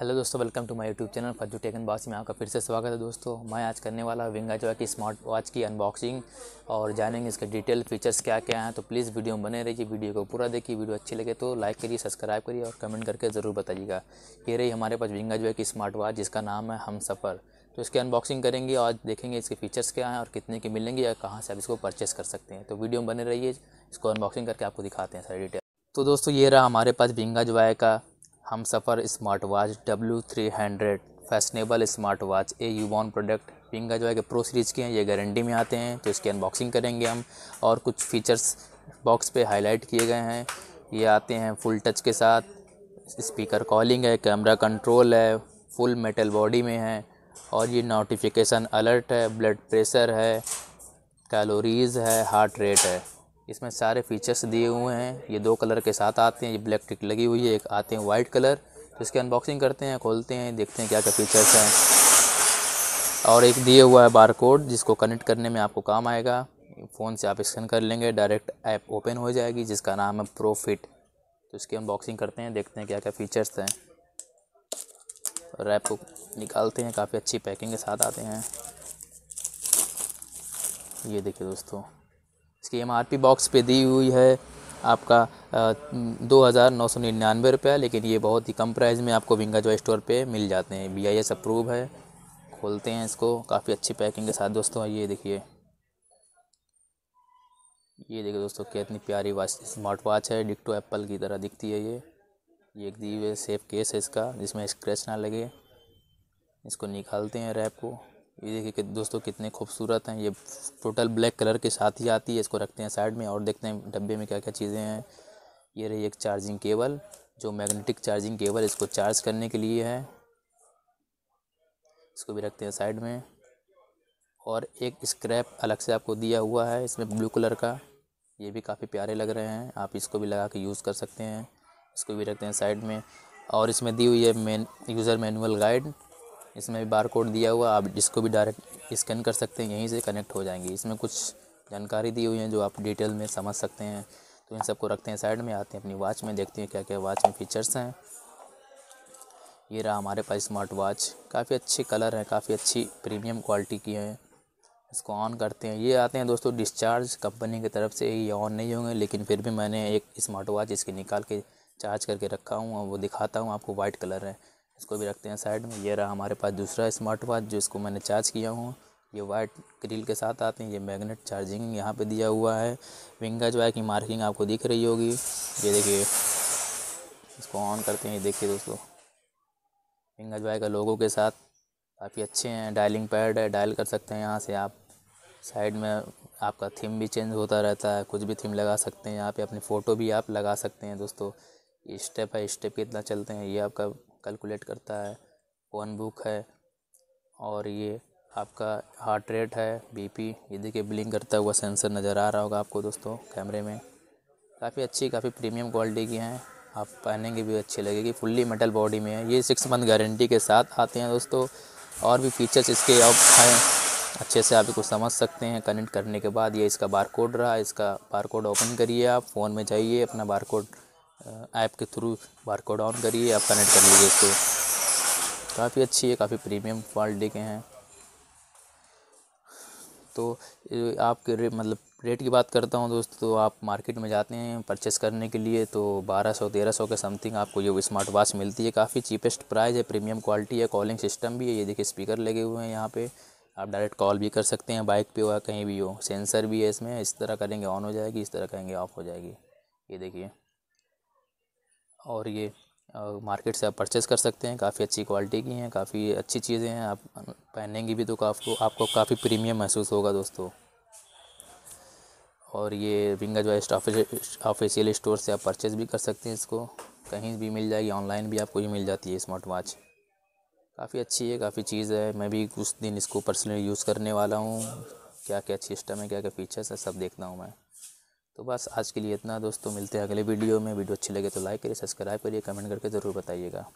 hello दोस्तों welcome to my YouTube channel Fazzu टेकन box में आपका फिर से स्वागत है दोस्तों मैं आज करने वाला हूँ विंगा जो की स्मार्ट वॉच की अनबॉक्सिंग और जानेंगे इसके डिटेल फीचर्स क्या क्या हैं तो प्लीज़ वीडियो में बने रहिए वीडियो को पूरा देखिए वीडियो अच्छी लगे तो लाइक करिए सब्सक्राइब करिए और कमेंट करके ज़रूर बताइएगा ये रही हमारे पास विंगा जो की स्मार्ट वॉच जिसका नाम है हम सफ़र तो इसकी अनबॉक्सिंग करेंगे और देखेंगे इसके फीचर्स क्या हैं और कितने की मिलेंगे या कहाँ से आप इसको परचेस कर सकते हैं तो वीडियो में बने रहिए इसको अनबॉक्सिंग करके आपको दिखाते हैं सारी डिटेल तो दोस्तों ये रहा हमारे पास विंगा जवाय का हम सफ़र smart watch W three hundred fashionable smart watch a यूबॉन प्रोडक्ट पिंगा जो है कि प्रो सीरीज़ के हैं ये गारंटी में आते हैं तो इसकी अनबॉक्सिंग करेंगे हम और कुछ फीचर्स बॉक्स पे हाईलाइट किए गए हैं ये आते हैं फुल टच के साथ स्पीकर कॉलिंग है कैमरा कंट्रोल है फुल मेटल बॉडी में है और ये नोटिफिकेशन अलर्ट है ब्लड प्रेशर है कैलोरीज़ है हार्ट रेट है इसमें सारे फीचर्स दिए हुए हैं ये दो कलर के साथ आते हैं ये ब्लैक टिक लगी हुई है एक आते हैं वाइट कलर तो इसकी अनबॉक्सिंग करते हैं खोलते हैं देखते हैं क्या क्या फीचर्स हैं और एक दिए हुआ है बार कोड जिसको कनेक्ट करने में आपको काम आएगा फ़ोन से आप स्कैन कर लेंगे डायरेक्ट ऐप ओपन हो जाएगी जिसका नाम है प्रोफिट तो इसकी अनबॉक्सिंग करते हैं देखते हैं क्या क्या फ़ीचर्स हैं रैप को निकालते हैं काफ़ी अच्छी पैकिंग के साथ आते हैं ये देखिए दोस्तों इसकी एम बॉक्स पे दी हुई है आपका दो हज़ार नौ सौ निन्यानवे रुपया लेकिन ये बहुत ही कम प्राइस में आपको विंगा जो स्टोर पे मिल जाते हैं बी आई एस अप्रूव है खोलते हैं इसको काफ़ी अच्छी पैकिंग के साथ दोस्तों ये देखिए ये देखिए दोस्तों कितनी प्यारी वॉच स्मार्ट वॉच है डिक्टो एप्पल की तरह दिखती है ये ये एक दी हुए सेफ केस है इसका जिसमें स्क्रैच ना लगे इसको निकालते हैं रैप को ये देखिए कि दोस्तों कितने खूबसूरत हैं ये टोटल ब्लैक कलर के साथ ही आती है इसको रखते हैं साइड में और देखते हैं डब्बे में क्या क्या चीज़ें हैं ये रही एक चार्जिंग केबल जो मैग्नेटिक चार्जिंग केबल इसको चार्ज करने के लिए है इसको भी रखते हैं साइड में और एक स्क्रैप अलग से आपको दिया हुआ है इसमें ब्लू कलर का ये भी काफ़ी प्यारे लग रहे हैं आप इसको भी लगा के यूज़ कर सकते हैं इसको भी रखते हैं साइड में और इसमें दी हुई है मेन यूज़र मैनुअल गाइड इसमें भी बार कोड दिया हुआ आप इसको भी डायरेक्ट स्कैन कर सकते हैं यहीं से कनेक्ट हो जाएंगी इसमें कुछ जानकारी दी हुई है जो आप डिटेल में समझ सकते हैं तो इन सबको रखते हैं साइड में आते हैं अपनी वॉच में देखते हैं क्या क्या वॉच में फ़ीचर्स हैं ये रहा हमारे पास स्मार्ट वॉच काफ़ी अच्छे कलर हैं काफ़ी अच्छी प्रीमियम क्वालिटी की हैं इसको ऑन करते हैं ये आते हैं दोस्तों डिस्चार्ज कंपनी की तरफ से ये ऑन नहीं होंगे लेकिन फिर भी मैंने एक स्मार्ट वॉच इसके निकाल के चार्ज करके रखा हूँ और वो दिखाता हूँ आपको वाइट कलर है इसको भी रखते हैं साइड में ये रहा हमारे पास दूसरा स्मार्ट वॉच जो इसको मैंने चार्ज किया हूँ ये वाइट ग्रिल के साथ आते हैं ये मैग्नेट चार्जिंग यहाँ पे दिया हुआ है विंग का जो है कि मार्किंग आपको दिख रही होगी ये देखिए इसको ऑन करते हैं ये देखिए दोस्तों विंगा जॉय का लोगों के साथ काफ़ी अच्छे हैं डायलिंग पैड है डायल कर सकते हैं यहाँ से आप साइड में आपका थीम भी चेंज होता रहता है कुछ भी थीम लगा सकते हैं यहाँ पे अपनी फ़ोटो भी आप लगा सकते हैं दोस्तों स्टेप है स्टेप कितना चलते हैं ये आपका कैलकुलेट करता है कौन बुक है और ये आपका हार्ट रेट है बीपी ये देखिए ब्लिंक करता हुआ सेंसर नज़र आ रहा होगा आपको दोस्तों कैमरे में काफ़ी अच्छी काफ़ी प्रीमियम क्वालिटी की हैं आप पहनेंगे भी अच्छी लगेगी फुल्ली मेटल बॉडी में है ये सिक्स मंथ गारंटी के साथ आते हैं दोस्तों और भी फीचर्स इसके अब हैं अच्छे से आप इसको समझ सकते हैं कनेक्ट करने के बाद ये इसका बार कोड रहा इसका बार कोड ओपन करिए आप फ़ोन में जाइए अपना बार कोड ऐप के थ्रू बार कोड ऑन करिए आप कनेक्ट कर लीजिए इसको काफ़ी अच्छी है काफ़ी प्रीमियम क्वालिटी के हैं तो आपके रे, मतलब रेट की बात करता हूँ दोस्तों तो आप मार्केट में जाते हैं परचेस करने के लिए तो 1200 1300 के समथिंग आपको ये स्मार्ट वॉच मिलती है काफ़ी चीपेस्ट प्राइस है प्रीमियम क्वालिटी है कॉलिंग सिस्टम भी है ये देखिए स्पीकर लगे हुए हैं यहाँ पे आप डायरेक्ट कॉल भी कर सकते हैं बाइक पे हो कहीं भी हो सेंसर भी है इसमें इस तरह करेंगे ऑन हो जाएगी इस तरह करेंगे ऑफ हो जाएगी ये देखिए और ये मार्केट से आप परचेस कर सकते हैं काफ़ी अच्छी क्वालिटी की हैं काफ़ी अच्छी चीज़ें हैं आप पहनेंगी भी तो आपको आपको काफ़ी प्रीमियम महसूस होगा दोस्तों और ये विंगज जॉयस्ट ऑफिशियल स्टोर से आप परचेस भी कर सकते हैं इसको कहीं भी मिल जाएगी ऑनलाइन भी आपको ये मिल जाती है स्मार्ट वॉच काफ़ी अच्छी है काफ़ी चीज़ है मैं भी कुछ दिन इसको पर्सनली यूज़ करने वाला हूँ क्या क्या सिस्टम है क्या क्या फीचर्स है सब देखता हूँ मैं तो बस आज के लिए इतना दोस्तों मिलते हैं अगले वीडियो में वीडियो अच्छी लगे तो लाइक करिए सब्सक्राइब करिए कमेंट करके ज़रूर बताइएगा